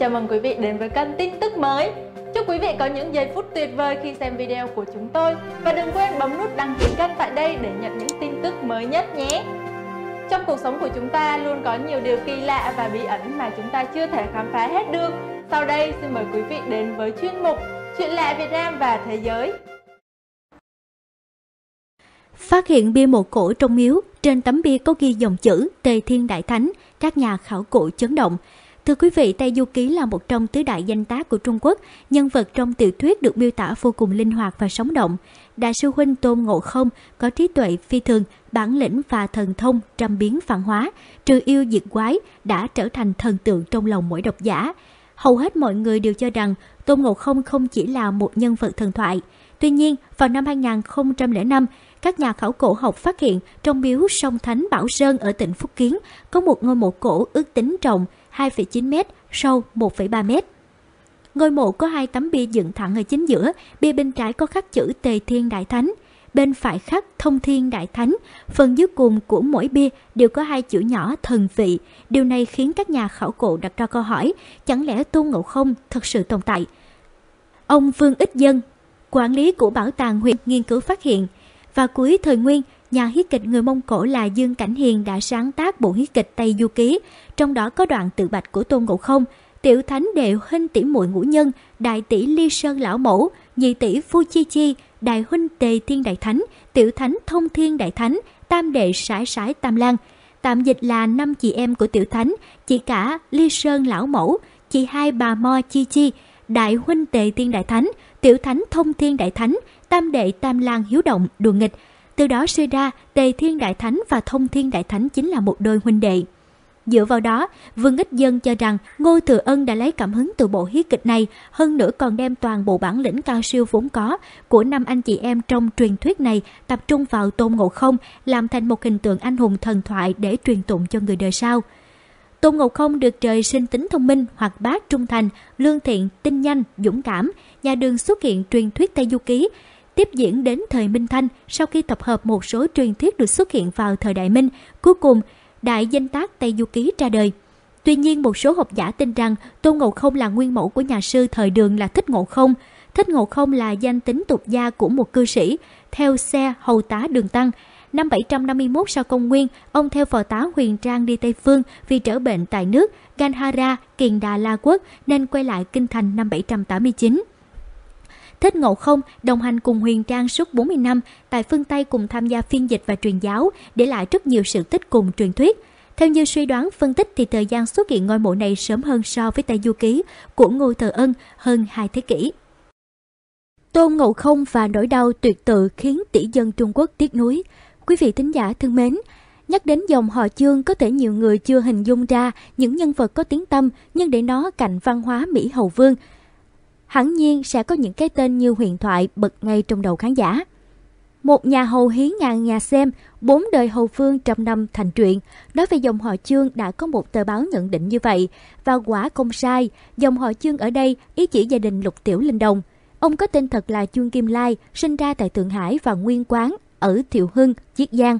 chào mừng quý vị đến với kênh tin tức mới. Chúc quý vị có những giây phút tuyệt vời khi xem video của chúng tôi và đừng quên bấm nút đăng ký kênh tại đây để nhận những tin tức mới nhất nhé. Trong cuộc sống của chúng ta luôn có nhiều điều kỳ lạ và bí ẩn mà chúng ta chưa thể khám phá hết được. Sau đây xin mời quý vị đến với chuyên mục Chuyện lạ Việt Nam và Thế giới. Phát hiện bia mộ cổ trong miếu, trên tấm bia có ghi dòng chữ Tề Thiên Đại Thánh, các nhà khảo cổ chấn động. Thưa quý vị, Tây Du Ký là một trong tứ đại danh tác của Trung Quốc. Nhân vật trong tiểu thuyết được miêu tả vô cùng linh hoạt và sống động. Đại sư huynh Tôn Ngộ Không có trí tuệ phi thường, bản lĩnh và thần thông trăm biến phản hóa, trừ yêu diệt quái đã trở thành thần tượng trong lòng mỗi độc giả. Hầu hết mọi người đều cho rằng Tôn Ngộ Không không chỉ là một nhân vật thần thoại. Tuy nhiên, vào năm 2005, các nhà khảo cổ học phát hiện trong miếu sông Thánh Bảo Sơn ở tỉnh Phúc Kiến có một ngôi mộ cổ ước tính trọng 2,9m, sâu 1,3m. Ngôi mộ có hai tấm bia dựng thẳng ở chính giữa, bia bên trái có khắc chữ Tề Thiên Đại Thánh, bên phải khắc Thông Thiên Đại Thánh, phần dưới cùng của mỗi bia đều có hai chữ nhỏ thần vị. Điều này khiến các nhà khảo cổ đặt ra câu hỏi, chẳng lẽ Tôn Ngộ Không thật sự tồn tại? Ông Vương Ích Dân, quản lý của bảo tàng huyện nghiên cứu phát hiện, vào cuối thời nguyên, nhà hí kịch người Mông Cổ là Dương Cảnh Hiền đã sáng tác bộ hí kịch Tây Du Ký, trong đó có đoạn tự bạch của Tôn Ngộ Không, tiểu thánh đệ huynh tỷ muội ngũ nhân, đại tỷ ly sơn lão mẫu, nhị tỷ phu chi chi, đại huynh tề thiên đại thánh, tiểu thánh thông thiên đại thánh, tam đệ sải sải tam lan. Tạm dịch là năm chị em của tiểu thánh, chị cả ly sơn lão mẫu, chị hai bà mo chi chi, đại huynh tề thiên đại thánh, tiểu thánh thông thiên đại thánh, tam đệ tam lan hiếu động đùa nghịch từ đó suy ra Tề Thiên Đại Thánh và Thông Thiên Đại Thánh chính là một đôi huynh đệ. Dựa vào đó, Vương Ích Dân cho rằng Ngô Thừa Ân đã lấy cảm hứng từ bộ hí kịch này, hơn nữa còn đem toàn bộ bản lĩnh cao siêu vốn có của năm anh chị em trong truyền thuyết này tập trung vào Tôn Ngộ Không, làm thành một hình tượng anh hùng thần thoại để truyền tụng cho người đời sau. Tôn Ngộ Không được trời sinh tính thông minh, hoặc bát, trung thành, lương thiện, tinh nhanh, dũng cảm. Nhà đường xuất hiện truyền thuyết Tây Du Ký, tiếp diễn đến thời Minh Thanh sau khi tập hợp một số truyền thuyết được xuất hiện vào thời Đại Minh. Cuối cùng, đại danh tác Tây Du Ký ra đời. Tuy nhiên, một số học giả tin rằng Tôn Ngộ Không là nguyên mẫu của nhà sư thời đường là Thích Ngộ Không. Thích Ngộ Không là danh tính tục gia của một cư sĩ, theo xe hầu tá đường tăng. Năm 751 sau công nguyên, ông theo phò tá Huyền Trang đi Tây Phương vì trở bệnh tại nước Ganhara, Kiền Đà La Quốc nên quay lại kinh thành năm 789. Thích Ngộ Không đồng hành cùng Huyền Trang suốt 40 năm tại phương Tây cùng tham gia phiên dịch và truyền giáo, để lại rất nhiều sự tích cùng truyền thuyết. Theo như suy đoán phân tích thì thời gian xuất hiện ngôi mộ này sớm hơn so với Tây Du Ký của Ngô Thờ Ân hơn hai thế kỷ. Tôn Ngộ Không và nỗi đau tuyệt tự khiến tỷ dân Trung Quốc tiếc nuối. Quý vị thính giả thân mến, Nhắc đến dòng họ chương có thể nhiều người chưa hình dung ra những nhân vật có tiếng tâm nhưng để nó cạnh văn hóa Mỹ Hậu Vương hẳn nhiên sẽ có những cái tên như huyền thoại bật ngay trong đầu khán giả. Một nhà hầu hiến ngàn nhà xem, bốn đời hầu phương trăm năm thành truyện. Nói về dòng họ chương đã có một tờ báo nhận định như vậy. Và quả không sai, dòng họ chương ở đây ý chỉ gia đình lục tiểu linh đồng. Ông có tên thật là Chương Kim Lai, sinh ra tại Thượng Hải và Nguyên Quán ở Thiệu Hưng, Chiết Giang.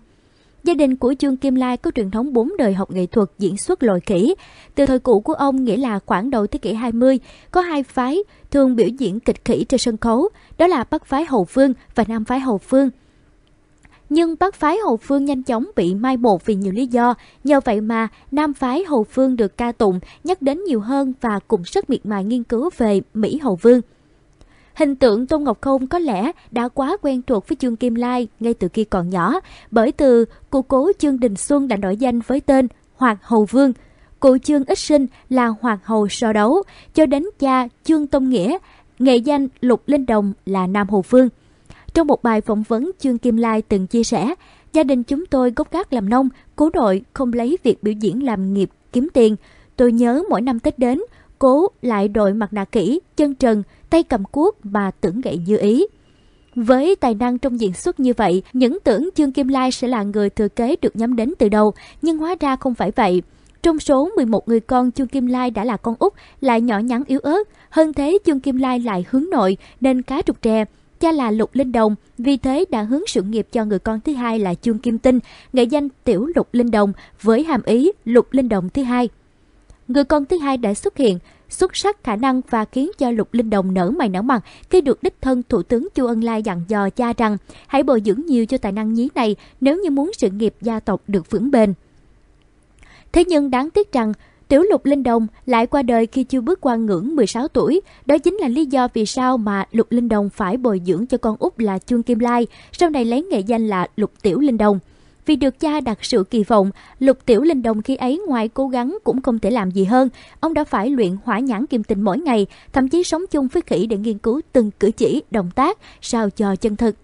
Gia đình của Trương Kim Lai có truyền thống bốn đời học nghệ thuật diễn xuất lội khỉ. Từ thời cũ của ông nghĩa là khoảng đầu thế kỷ 20, có hai phái thường biểu diễn kịch khỉ trên sân khấu, đó là Bắc phái Hậu Phương và Nam phái Hậu Phương. Nhưng Bắc phái Hậu Phương nhanh chóng bị mai một vì nhiều lý do, nhờ vậy mà Nam phái Hậu Phương được ca tụng, nhắc đến nhiều hơn và cùng rất miệt mài nghiên cứu về Mỹ Hậu Vương. Hình tượng Tôn Ngọc Không có lẽ đã quá quen thuộc với trương Kim Lai ngay từ khi còn nhỏ, bởi từ cụ cố trương Đình Xuân đã nổi danh với tên Hoàng Hầu Vương. Cụ trương ít sinh là Hoàng Hầu so đấu, cho đến cha trương Tông Nghĩa, nghệ danh Lục Linh Đồng là Nam Hồ Vương. Trong một bài phỏng vấn, trương Kim Lai từng chia sẻ, gia đình chúng tôi gốc gác làm nông, cố đội không lấy việc biểu diễn làm nghiệp kiếm tiền. Tôi nhớ mỗi năm Tết đến, cố lại đội mặt nạ kỹ, chân trần, tay cầm cuốc mà tưởng gậy như ý. Với tài năng trong diễn xuất như vậy, những tưởng trương Kim Lai sẽ là người thừa kế được nhắm đến từ đầu, nhưng hóa ra không phải vậy. Trong số 11 người con trương Kim Lai đã là con út, lại nhỏ nhắn yếu ớt. Hơn thế trương Kim Lai lại hướng nội nên cá trục trè. Cha là Lục Linh Đồng, vì thế đã hướng sự nghiệp cho người con thứ hai là trương Kim Tinh, nghệ danh Tiểu Lục Linh Đồng với hàm ý Lục Linh Đồng thứ hai. Người con thứ hai đã xuất hiện, xuất sắc khả năng và khiến cho Lục Linh Đồng nở mày nở mặt khi được đích thân Thủ tướng Chu Ân Lai dặn dò cha rằng hãy bồi dưỡng nhiều cho tài năng nhí này nếu như muốn sự nghiệp gia tộc được vững bền. Thế nhưng đáng tiếc rằng Tiểu Lục Linh Đồng lại qua đời khi chưa bước qua ngưỡng 16 tuổi. Đó chính là lý do vì sao mà Lục Linh Đồng phải bồi dưỡng cho con út là Chuông Kim Lai, sau này lấy nghệ danh là Lục Tiểu Linh Đồng. Vì được cha đặt sự kỳ vọng, Lục Tiểu Linh Đồng khi ấy ngoài cố gắng cũng không thể làm gì hơn. Ông đã phải luyện hỏa nhãn kim tinh mỗi ngày, thậm chí sống chung với khỉ để nghiên cứu từng cử chỉ, động tác, sao cho chân thực.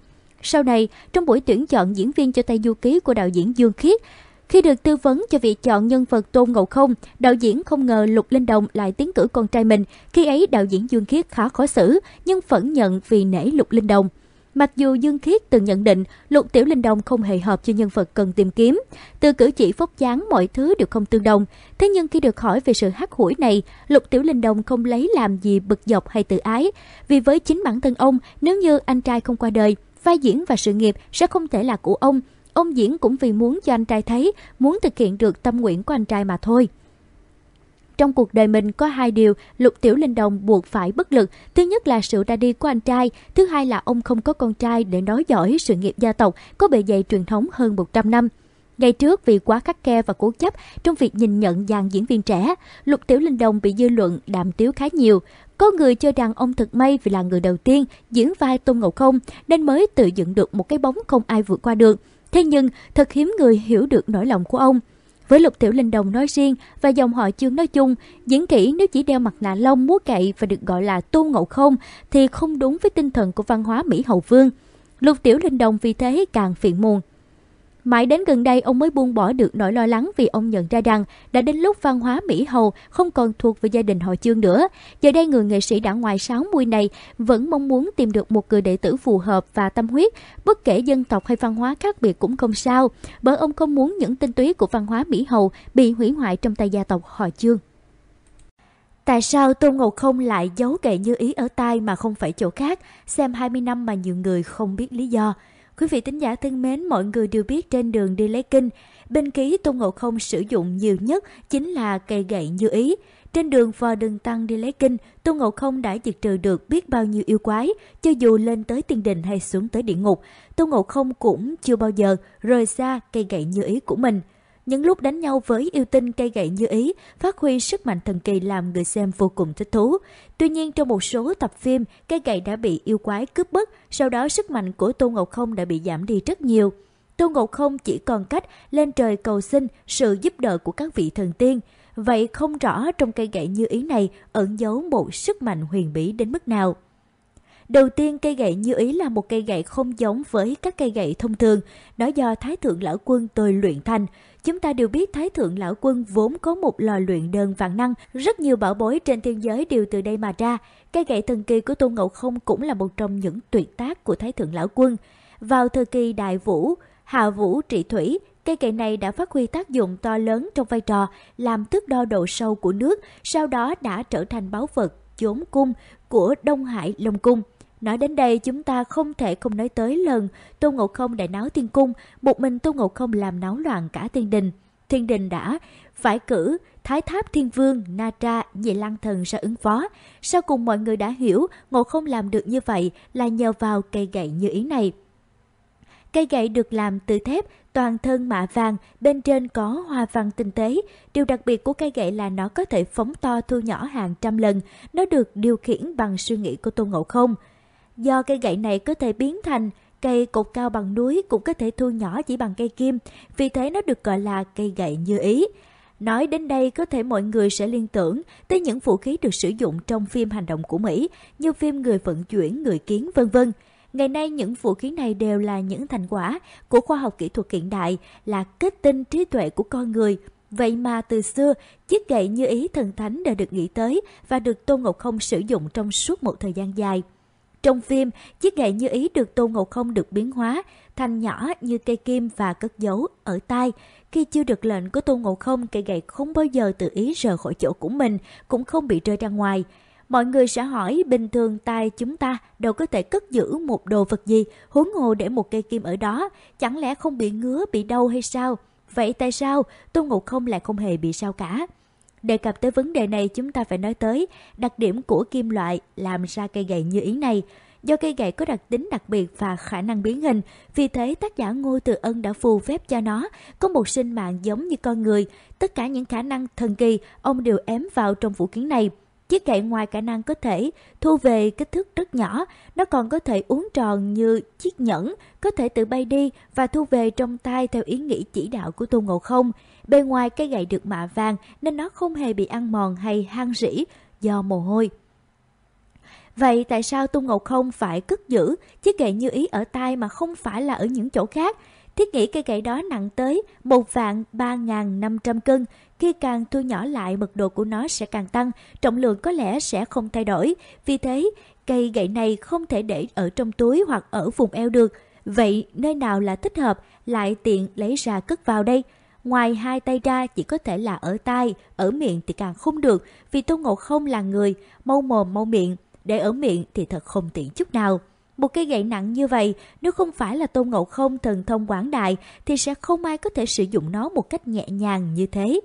Sau này, trong buổi tuyển chọn diễn viên cho tay du ký của đạo diễn Dương Khiết, khi được tư vấn cho việc chọn nhân vật Tôn Ngộ Không, đạo diễn không ngờ Lục Linh Đồng lại tiến cử con trai mình. Khi ấy đạo diễn Dương Khiết khá khó xử, nhưng vẫn nhận vì nể Lục Linh Đồng. Mặc dù Dương Khiết từng nhận định Lục Tiểu Linh đông không hề hợp cho nhân vật cần tìm kiếm, từ cử chỉ phốc chán mọi thứ đều không tương đồng, thế nhưng khi được hỏi về sự hắc hủi này, Lục Tiểu Linh đông không lấy làm gì bực dọc hay tự ái, vì với chính bản thân ông, nếu như anh trai không qua đời, vai diễn và sự nghiệp sẽ không thể là của ông, ông diễn cũng vì muốn cho anh trai thấy, muốn thực hiện được tâm nguyện của anh trai mà thôi. Trong cuộc đời mình có hai điều Lục Tiểu Linh Đồng buộc phải bất lực. Thứ nhất là sự ra đi của anh trai, thứ hai là ông không có con trai để nói giỏi sự nghiệp gia tộc có bề dày truyền thống hơn 100 năm. Ngày trước vì quá khắc khe và cố chấp trong việc nhìn nhận dàn diễn viên trẻ, Lục Tiểu Linh Đồng bị dư luận đàm tiếu khá nhiều. Có người cho rằng ông thật may vì là người đầu tiên diễn vai Tôn Ngộ Không nên mới tự dựng được một cái bóng không ai vượt qua được. Thế nhưng, thật hiếm người hiểu được nỗi lòng của ông – với Lục Tiểu Linh Đồng nói riêng và dòng họ chương nói chung, diễn kỹ nếu chỉ đeo mặt nạ lông múa cậy và được gọi là tôn ngộ không thì không đúng với tinh thần của văn hóa Mỹ Hậu Vương. Lục Tiểu Linh Đồng vì thế càng phiền muộn. Mãi đến gần đây ông mới buông bỏ được nỗi lo lắng vì ông nhận ra rằng đã đến lúc văn hóa Mỹ Hầu không còn thuộc về gia đình họ chương nữa. Giờ đây người nghệ sĩ đã ngoài 60 này vẫn mong muốn tìm được một người đệ tử phù hợp và tâm huyết, bất kể dân tộc hay văn hóa khác biệt cũng không sao, bởi ông không muốn những tinh túy của văn hóa Mỹ Hầu bị hủy hoại trong tay gia tộc họ chương. Tại sao Tôn Ngộ Không lại giấu kệ như ý ở tai mà không phải chỗ khác, xem 20 năm mà nhiều người không biết lý do. Quý vị tín giả thân mến, mọi người đều biết trên đường đi lấy kinh, binh khí Tôn Ngộ Không sử dụng nhiều nhất chính là cây gậy như ý. Trên đường vào đường tăng đi lấy kinh, Tôn Ngộ Không đã diệt trừ được biết bao nhiêu yêu quái, cho dù lên tới tiên đình hay xuống tới địa ngục, Tôn Ngộ Không cũng chưa bao giờ rời xa cây gậy như ý của mình. Những lúc đánh nhau với yêu tinh cây gậy như ý, phát huy sức mạnh thần kỳ làm người xem vô cùng thích thú. Tuy nhiên trong một số tập phim, cây gậy đã bị yêu quái cướp mất, sau đó sức mạnh của Tô Ngọc Không đã bị giảm đi rất nhiều. Tô Ngọc Không chỉ còn cách lên trời cầu xin sự giúp đỡ của các vị thần tiên. Vậy không rõ trong cây gậy như ý này ẩn giấu một sức mạnh huyền bí đến mức nào. Đầu tiên, cây gậy như ý là một cây gậy không giống với các cây gậy thông thường. đó do Thái Thượng Lão Quân tôi luyện thành. Chúng ta đều biết Thái Thượng Lão Quân vốn có một lò luyện đơn vạn năng. Rất nhiều bảo bối trên thiên giới đều từ đây mà ra. Cây gậy thần kỳ của Tôn Ngộ Không cũng là một trong những tuyệt tác của Thái Thượng Lão Quân. Vào thời kỳ Đại Vũ, Hạ Vũ Trị Thủy, cây gậy này đã phát huy tác dụng to lớn trong vai trò làm thước đo độ sâu của nước, sau đó đã trở thành báu vật chốn cung của Đông Hải Long Cung. Nói đến đây chúng ta không thể không nói tới lần Tôn Ngộ Không đại náo thiên cung, một mình Tôn Ngộ Không làm náo loạn cả thiên đình. Thiên đình đã phải cử Thái Tháp Thiên Vương, Na Tra, Nhị Lăng Thần ra ứng phó. Sau cùng mọi người đã hiểu Ngộ Không làm được như vậy là nhờ vào cây gậy như ý này. Cây gậy được làm từ thép, toàn thân mạ vàng, bên trên có hoa văn tinh tế. Điều đặc biệt của cây gậy là nó có thể phóng to thu nhỏ hàng trăm lần. Nó được điều khiển bằng suy nghĩ của Tôn Ngộ Không. Do cây gậy này có thể biến thành cây cột cao bằng núi cũng có thể thu nhỏ chỉ bằng cây kim, vì thế nó được gọi là cây gậy như ý. Nói đến đây có thể mọi người sẽ liên tưởng tới những vũ khí được sử dụng trong phim hành động của Mỹ như phim Người vận chuyển, Người kiến vân vân. Ngày nay những vũ khí này đều là những thành quả của khoa học kỹ thuật hiện đại, là kết tinh trí tuệ của con người. Vậy mà từ xưa, chiếc gậy như ý thần thánh đã được nghĩ tới và được Tôn Ngọc Không sử dụng trong suốt một thời gian dài. Trong phim, chiếc gậy như ý được Tôn Ngộ Không được biến hóa thành nhỏ như cây kim và cất giấu ở tay. Khi chưa được lệnh của Tôn Ngộ Không, cây gậy không bao giờ tự ý rời khỏi chỗ của mình, cũng không bị rơi ra ngoài. Mọi người sẽ hỏi bình thường tay chúng ta đâu có thể cất giữ một đồ vật gì, huống hồ để một cây kim ở đó, chẳng lẽ không bị ngứa, bị đau hay sao? Vậy tại sao Tôn Ngộ Không lại không hề bị sao cả? Đề cập tới vấn đề này chúng ta phải nói tới đặc điểm của kim loại làm ra cây gậy như ý này. Do cây gậy có đặc tính đặc biệt và khả năng biến hình, vì thế tác giả Ngô Từ Ân đã phù phép cho nó có một sinh mạng giống như con người. Tất cả những khả năng thần kỳ ông đều ém vào trong vũ khí này – Chiếc gậy ngoài khả năng có thể thu về kích thước rất nhỏ, nó còn có thể uốn tròn như chiếc nhẫn, có thể tự bay đi và thu về trong tay theo ý nghĩ chỉ đạo của Tôn Ngộ Không. Bề ngoài cây gậy được mạ vàng nên nó không hề bị ăn mòn hay hang rỉ do mồ hôi. Vậy tại sao Tôn Ngộ Không phải cất giữ chiếc gậy như ý ở tay mà không phải là ở những chỗ khác? Thiết nghĩ cây gậy đó nặng tới một vạn ba ngàn năm trăm cân, khi càng thu nhỏ lại mật độ của nó sẽ càng tăng, trọng lượng có lẽ sẽ không thay đổi. Vì thế, cây gậy này không thể để ở trong túi hoặc ở vùng eo được. Vậy nơi nào là thích hợp lại tiện lấy ra cất vào đây? Ngoài hai tay ra chỉ có thể là ở tai, ở miệng thì càng không được vì Tôn Ngộ Không là người, mâu mồm mâu miệng, để ở miệng thì thật không tiện chút nào. Một cây gậy nặng như vậy, nếu không phải là Tôn Ngộ Không thần thông quảng đại thì sẽ không ai có thể sử dụng nó một cách nhẹ nhàng như thế.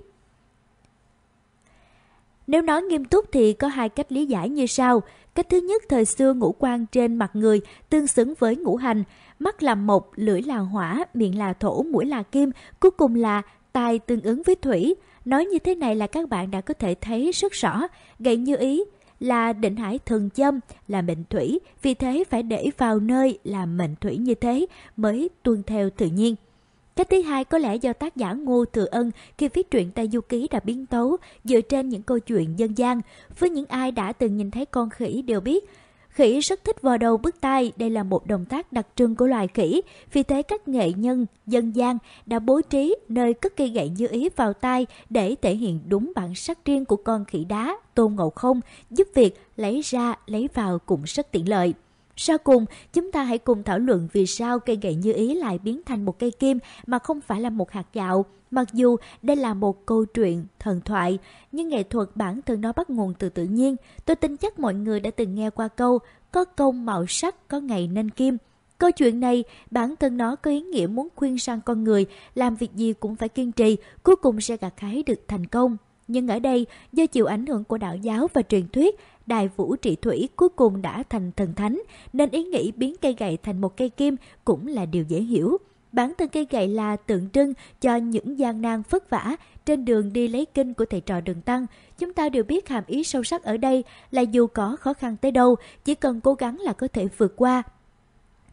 Nếu nói nghiêm túc thì có hai cách lý giải như sau. Cách thứ nhất, thời xưa ngũ quan trên mặt người tương xứng với ngũ hành. Mắt là mộc, lưỡi là hỏa, miệng là thổ, mũi là kim, cuối cùng là tai tương ứng với thủy. Nói như thế này là các bạn đã có thể thấy rất rõ, gậy như ý là định hải thần châm, là mệnh thủy, vì thế phải để vào nơi là mệnh thủy như thế mới tuân theo tự nhiên. Cách thứ hai có lẽ do tác giả Ngô Thừa Ân khi viết truyện Tây Du Ký đã biến tấu dựa trên những câu chuyện dân gian. Với những ai đã từng nhìn thấy con khỉ đều biết, khỉ rất thích vò đầu bứt tai, đây là một động tác đặc trưng của loài khỉ. Vì thế các nghệ nhân dân gian đã bố trí nơi cất cây gậy như ý vào tai để thể hiện đúng bản sắc riêng của con khỉ đá, Tôn Ngộ Không, giúp việc lấy ra lấy vào cũng rất tiện lợi. Sau cùng, chúng ta hãy cùng thảo luận vì sao cây gậy như ý lại biến thành một cây kim mà không phải là một hạt gạo. Mặc dù đây là một câu chuyện thần thoại, nhưng nghệ thuật bản thân nó bắt nguồn từ tự nhiên. Tôi tin chắc mọi người đã từng nghe qua câu có công màu sắc có ngày nên kim. Câu chuyện này bản thân nó có ý nghĩa muốn khuyên sang con người làm việc gì cũng phải kiên trì, cuối cùng sẽ gặt hái được thành công. Nhưng ở đây, do chịu ảnh hưởng của đạo giáo và truyền thuyết, Đài Vũ Trị Thủy cuối cùng đã thành thần thánh, nên ý nghĩ biến cây gậy thành một cây kim cũng là điều dễ hiểu. Bản thân cây gậy là tượng trưng cho những gian nan vất vả trên đường đi lấy kinh của thầy trò đường tăng. Chúng ta đều biết hàm ý sâu sắc ở đây là dù có khó khăn tới đâu, chỉ cần cố gắng là có thể vượt qua.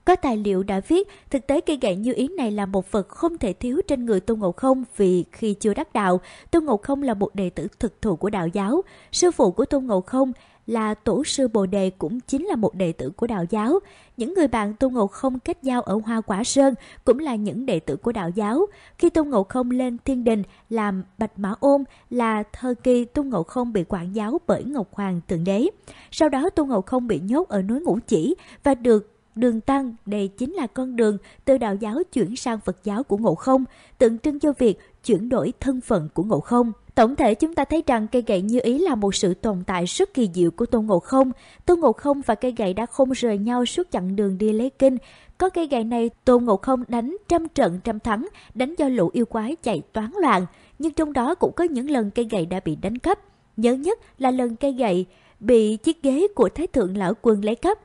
Có tài liệu đã viết, thực tế cây gậy như ý này là một vật không thể thiếu trên người Tôn Ngộ Không vì khi chưa đắc đạo, Tôn Ngộ Không là một đệ tử thực thụ của đạo giáo. Sư phụ của Tôn Ngộ Không là tổ sư Bồ Đề cũng chính là một đệ tử của đạo giáo. Những người bạn Tu Ngộ Không kết giao ở Hoa Quả Sơn cũng là những đệ tử của đạo giáo. Khi Tu Ngộ Không lên thiên đình làm Bạch Mã Ôn là thời kỳ Tu Ngộ Không bị quản giáo bởi Ngọc Hoàng Tượng Đế. Sau đó Tu Ngộ Không bị nhốt ở núi Ngũ Chỉ và được Đường Tăng, đây chính là con đường từ đạo giáo chuyển sang Phật giáo của Ngộ Không, tượng trưng cho việc chuyển đổi thân phận của Ngộ Không. Tổng thể chúng ta thấy rằng cây gậy như ý là một sự tồn tại rất kỳ diệu của Tôn Ngộ Không. Tôn Ngộ Không và cây gậy đã không rời nhau suốt chặng đường đi lấy kinh. Có cây gậy này, Tôn Ngộ Không đánh trăm trận trăm thắng, đánh cho lũ yêu quái chạy toán loạn. Nhưng trong đó cũng có những lần cây gậy đã bị đánh cắp. Nhớ nhất là lần cây gậy bị chiếc ghế của Thái Thượng Lão Quân lấy cắp.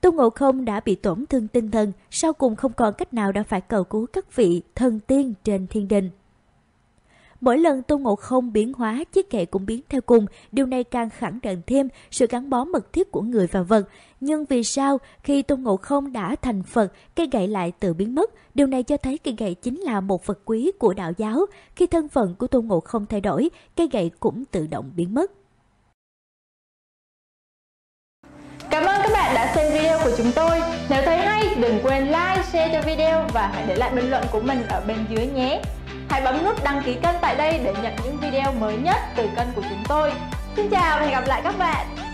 Tôn Ngộ Không đã bị tổn thương tinh thần, sau cùng không còn cách nào đã phải cầu cứu các vị thần tiên trên thiên đình. Mỗi lần Tôn Ngộ Không biến hóa, chiếc kệ cũng biến theo cùng, điều này càng khẳng định thêm sự gắn bó mật thiết của người và vật. Nhưng vì sao khi Tôn Ngộ Không đã thành Phật, cây gậy lại tự biến mất? Điều này cho thấy cây gậy chính là một vật quý của đạo giáo. Khi thân phận của Tôn Ngộ Không thay đổi, cây gậy cũng tự động biến mất. Cảm ơn các bạn đã xem video của chúng tôi. Nếu thấy hay, đừng quên like, share cho video và hãy để lại bình luận của mình ở bên dưới nhé. Hãy bấm nút đăng ký kênh tại đây để nhận những video mới nhất từ kênh của chúng tôi. Xin chào và hẹn gặp lại các bạn!